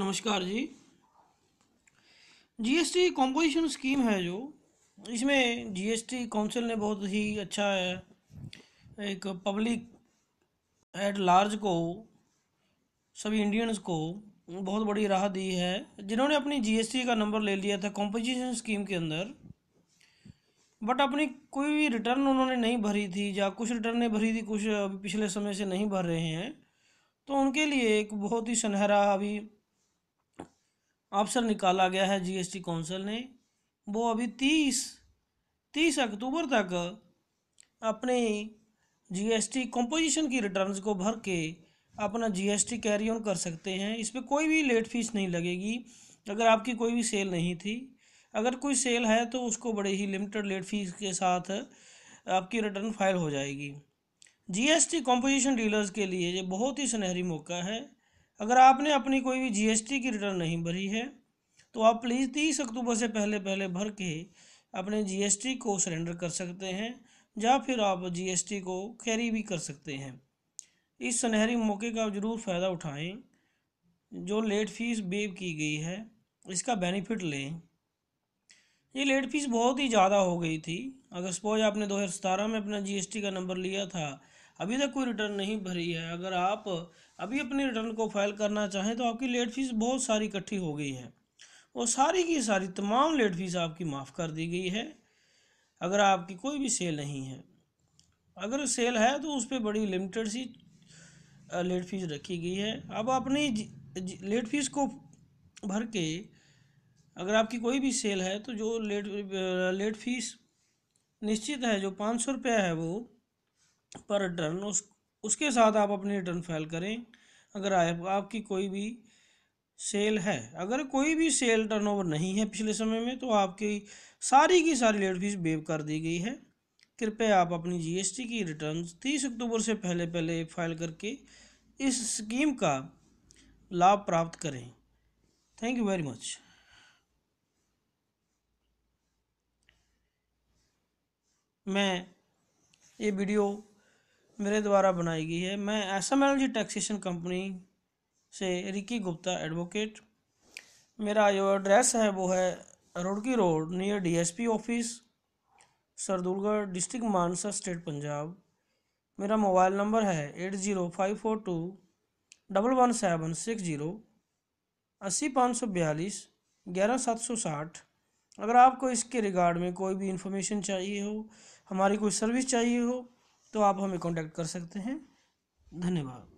नमस्कार जी GST composition scheme है जो इसमें जीएसटी काउंसिल ने बहुत ही अच्छा है एक पब्लिक एट लार्ज को सभी इंडियंस को बहुत बड़ी राह दी है जिन्होंने अपनी जीएसटी का नंबर ले लिया था कॉम्पोजिशन स्कीम के अंदर बट अपनी कोई भी रिटर्न उन्होंने नहीं भरी थी या कुछ रिटर्न नहीं भरी थी कुछ पिछले समय से नहीं भर रहे हैं तो उनके लिए एक बहुत ही सुनहरा अभी ऑप्शन निकाला गया है जीएसटी काउंसिल ने वो अभी तीस तीस अक्टूबर तक अपने जीएसटी कंपोजिशन की रिटर्न्स को भर के अपना जीएसटी कैरी ऑन कर सकते हैं इस पर कोई भी लेट फीस नहीं लगेगी अगर आपकी कोई भी सेल नहीं थी अगर कोई सेल है तो उसको बड़े ही लिमिटेड लेट फीस के साथ आपकी रिटर्न फाइल हो जाएगी जीएसटी कंपोजिशन डीलर्स के लिए ये बहुत ही सुनहरी मौका है अगर आपने अपनी कोई भी जीएसटी की रिटर्न नहीं भरी है तो आप प्लीज़ तीस अक्टूबर से पहले पहले भर के अपने जीएसटी को सरेंडर कर सकते हैं या फिर आप जीएसटी को कैरी भी कर सकते हैं इस सुनहरी मौके का ज़रूर फ़ायदा उठाएँ जो लेट फीस बेब की गई है इसका बेनिफिट लें ये लेट फीस बहुत ही ज़्यादा हो गई थी अगर सपोज आपने दो हज़ार सतारह में अपना जीएसटी का नंबर लिया था अभी तक कोई रिटर्न नहीं भरी है अगर आप अभी अपने रिटर्न को फाइल करना चाहें तो आपकी लेट फीस बहुत सारी इकट्ठी हो गई है और सारी की सारी तमाम लेट फीस आपकी माफ़ कर दी गई है अगर आपकी कोई भी सेल नहीं है अगर सेल है तो उस पर बड़ी लिमिटेड सी लेट फीस रखी गई है अब अपनी लेट फीस को भर के अगर आपकी कोई भी सेल है तो जो लेट लेट फीस निश्चित है जो पाँच सौ रुपया है वो पर रिटर्न उस उसके साथ आप अपनी रिटर्न फाइल करें अगर आप, आपकी कोई भी सेल है अगर कोई भी सेल टर्नओवर नहीं है पिछले समय में तो आपकी सारी की सारी लेट फीस बेव कर दी गई है कृपया आप अपनी जीएसटी की रिटर्न तीस अक्टूबर से पहले पहले फाइल करके इस स्कीम का लाभ प्राप्त करें थैंक यू वेरी मच मैं ये वीडियो मेरे द्वारा बनाई गई है मैं S M L G taxation company से रिकी गुप्ता एडवोकेट मेरा जो एड्रेस है वो है रोड़की road near DSP office Sardulgarh district Mansa state Punjab मेरा मोबाइल नंबर है eight zero five four two double one seven six zero अस्सी पाँच सौ बयालीस ग्यारह सात सौ साठ अगर आपको इसके रिगार्ड में कोई भी इन्फॉर्मेशन चाहिए हो हमारी कोई सर्विस चाहिए हो तो आप हमें कॉन्टैक्ट कर सकते हैं धन्यवाद